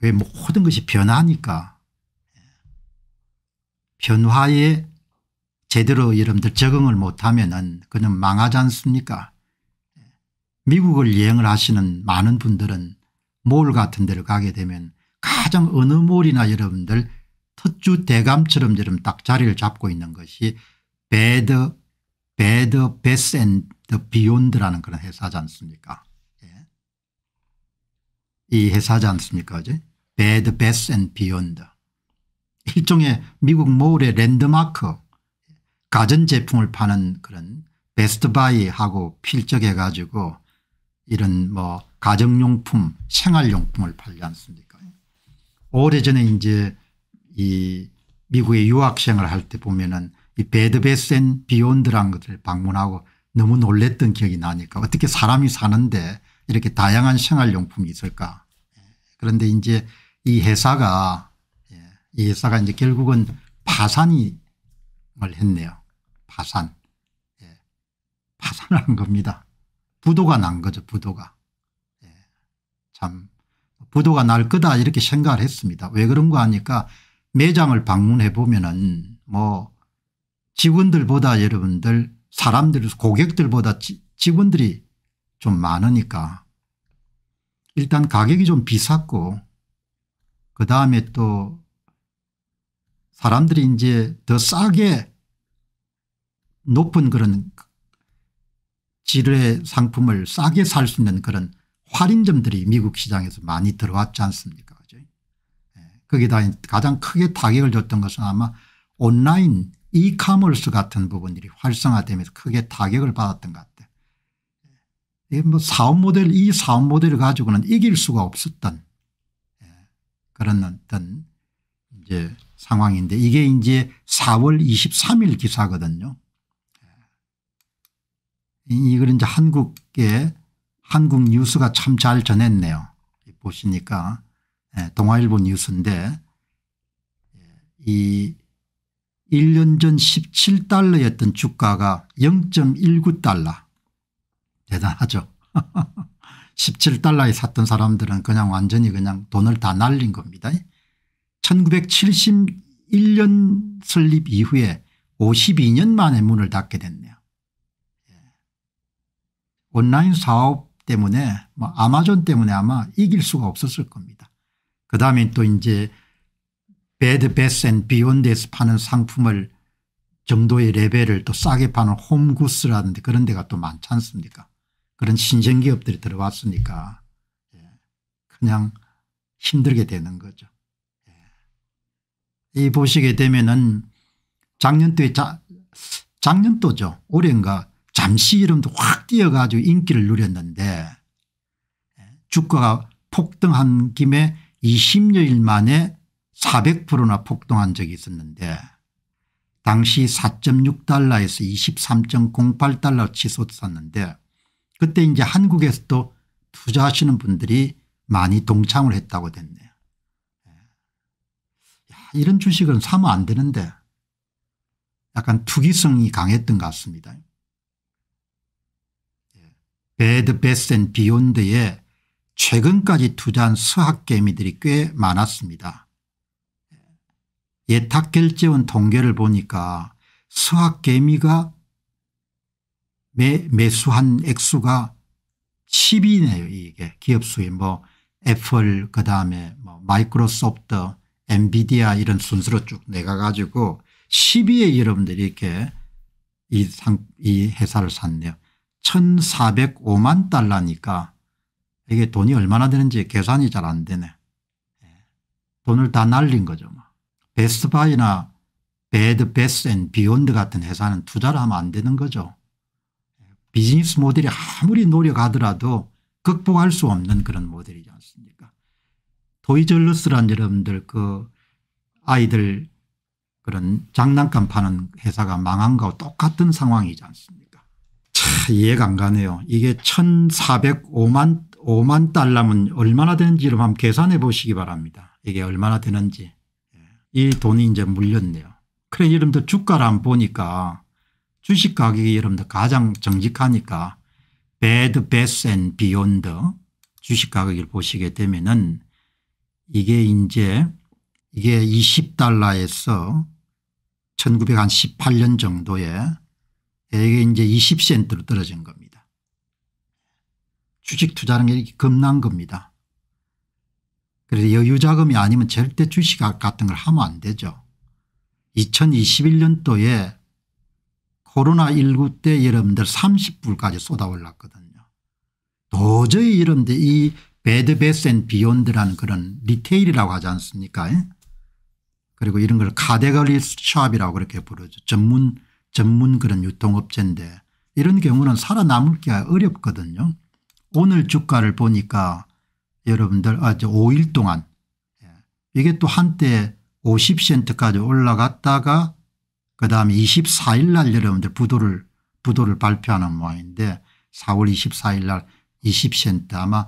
왜 뭐 모든 것이 변화니까 하 변화에 제대로 여러분들 적응을 못하면 은 그는 망하지 않습니까 미국을 여행을 하시는 많은 분들은 몰 같은 데를 가게 되면 가장 어느 몰이나 여러분들 터주 대감처럼 저럼 딱 자리를 잡고 있는 것이 배드 배드 베스 앤드 비욘드라는 그런 회사지 않습니까 이 회사 지 않습니까 어제 bad, best and beyond 일종의 미국 모울의 랜드마크 가전제품을 파는 그런 베스트바이하고 필적해 가지고 이런 뭐 가정용품 생활용품을 팔지 않습니까 오래전에 이제 이 미국에 유학생을 할 때 보면은 이 베드베센 비욘드라는 것을 방문하고 너무 놀랬던 기억이 나니까 어떻게 사람이 사는데 이렇게 다양한 생활용품이 있을까 그런데 이제 이 회사가 예, 이 회사가 이제 결국은 파산을 했네요. 파산. 예, 파산을 한 겁니다. 부도가 난 거죠 부도가. 예, 참 부도가 날 거다 이렇게 생각을 했습니다. 왜 그런 거 하니까 매장을 방문해 보면은 뭐 직원들보다 여러분들 사람들 고객들보다 직원들이 좀 많으니까 일단 가격이 좀 비쌌고 그 다음에 또 사람들이 이제 더 싸게 높은 그런 질의 상품을 싸게 살 수 있는 그런 할인점들이 미국 시장에서 많이 들어왔지 않습니까 그죠? 거기다 예. 가장 크게 타격을 줬던 것은 아마 온라인 이카머스 같은 부분들이 활성화되면서 크게 타격을 받았던 것 같아요. 뭐 사업 모델 이 사업 모델을 가지고는 이길 수가 없었던 예, 그런 어떤 이제 상황인데 이게 이제 4월 23일 기사거든요. 예. 이걸 이제 한국에 한국 뉴스가 참 잘 전했네요. 보시니까 예, 동아일보 뉴스인데 이 1년 전 17달러였던 주가가 0.19달러 대단하죠. 17달러에 샀던 사람들은 그냥 완전히 그냥 돈을 다 날린 겁니다. 1971년 설립 이후에 52년 만에 문을 닫게 됐네요. 예. 온라인 사업 때문에 뭐 아마존 때문에 아마 이길 수가 없었을 겁니다. 그 다음에 또 이제 배드 베스 앤 비욘드에서 파는 상품을 정도의 레벨을 또 싸게 파는 홈구스라든지 그런 데가 또 많지 않습니까 그런 신생기업들이 들어왔으니까 예, 그냥 힘들게 되는 거죠. 예. 이 보시게 되면은 작년도에 자, 작년도죠. 올해인가 잠시 이름도 확 뛰어가지고 인기를 누렸는데 예, 주가가 폭등한 김에 20여일 만에 400%나 폭등한 적이 있었는데 당시 4.6달러에서 23.08달러 치솟았는데 그때 이제 한국에서도 투자하시는 분들이 많이 동참을 했다고 됐네요. 예. 야, 이런 주식은 사면 안 되는데 약간 투기성이 강했던 것 같습니다. 예. 배드 베센 비욘드에 최근까지 투자한 서학개미들이 꽤 많았습니다. 예. 예탁결제원 통계를 보니까 서학개미가 매, 매수한 액수가 10이네요 이게 기업수의 뭐 애플 그다음에 뭐 마이크로소프트 엔비디아 이런 순서로 쭉 내가 가지고 10위에 여러분들이 이렇게 이, 상, 이 회사를 샀네요. 1405만 달러니까 이게 돈이 얼마나 되는지 계산이 잘 안 되네. 예. 돈을 다 날린 거죠. 뭐. 베스트바이나 배드 베스 앤 비욘드 같은 회사는 투자를 하면 안 되는 거죠. 비즈니스 모델이 아무리 노력하더라도 극복할 수 없는 그런 모델이지 않습니까 도이절러스란 여러분들 그 아이들 그런 장난감 파는 회사가 망한 거와 똑같은 상황이지 않습니까 차 이해가 안 가네요. 이게 1405만 5만 달러면 얼마나 되는지를 한번 계산해 보시기 바랍니다. 이게 얼마나 되는지. 예. 이 돈이 이제 물렸네요. 그래 여러분들 주가를 한번 보니까 주식 가격이 여러분들 가장 정직하니까 bad, best and beyond 주식 가격을 보시게 되면은 이게 이제 이게 20달러에서 1918년 정도에 이게 이제 20센트로 떨어진 겁니다. 주식 투자는 게 겁난 겁니다. 그래서 여유자금이 아니면 절대 주식 같은 걸 하면 안 되죠. 2021년도에 코로나19 때 여러분들 30불까지 쏟아올랐거든요. 도저히 여러분들 이 배드 베센 비욘드라는 그런 리테일이라고 하지 않습니까 예? 그리고 이런 걸 카데거리 샵이라고 그렇게 부르죠. 전문 전문 그런 유통업체인데 이런 경우는 살아남을 게 어렵거든요. 오늘 주가를 보니까 여러분들 아주 5일 동안 예, 이게 또 한때 50센트까지 올라갔다가 그다음에 24일 날 여러분들 부도를 부도를 발표하는 모양인데 4월 24일 날 20센트 아마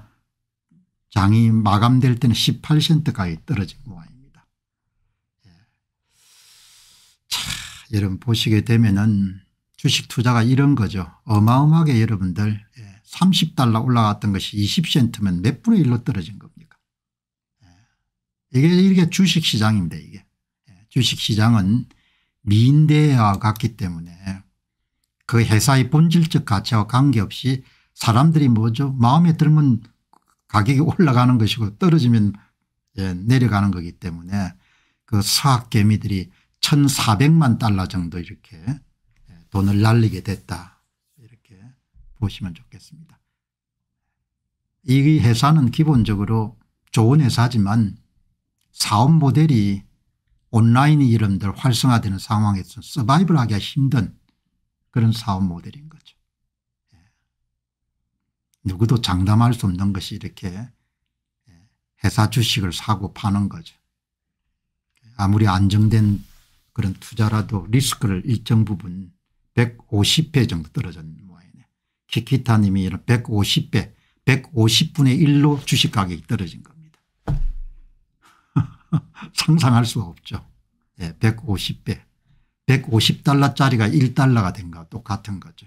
장이 마감될 때는 18센트까지 떨어진 모양입니다. 예. 자, 여러분 보시게 되면은 주식 투자가 이런 거죠. 어마어마하게 여러분들 예. 30달러 올라갔던 것이 20센트면 몇 분의 1로 떨어진 겁니까? 예. 이게 이게 주식시장입니 이게 예, 주식시장은 미인대와 같기 때문에 그 회사의 본질적 가치와 관계없이 사람들이 뭐죠 마음에 들면 가격이 올라가는 것이고 떨어지면 예, 내려가는 거기 때문에 그사학개미들이 1400만 달러 정도 이렇게 예, 돈을 날리게 됐다 이렇게 보시면 좋겠습니다. 이 회사는 기본적으로 좋은 회사지만 사업 모델이 온라인 이름들 활성화되는 상황에서 서바이벌하기가 힘든 그런 사업 모델인 거죠. 예. 누구도 장담할 수 없는 것이 이렇게 예, 회사 주식을 사고 파는 거죠. 아무리 안정된 그런 투자라도 리스크를 일정 부분 150배 정도 떨어진 모양이네. 키키타님이 이런 150배, 150분의 1로 주식 가격이 떨어진 겁니다. 상상할 수 없죠. 예, 150배. 150달러짜리가 1달러가 된거 똑같은 거죠.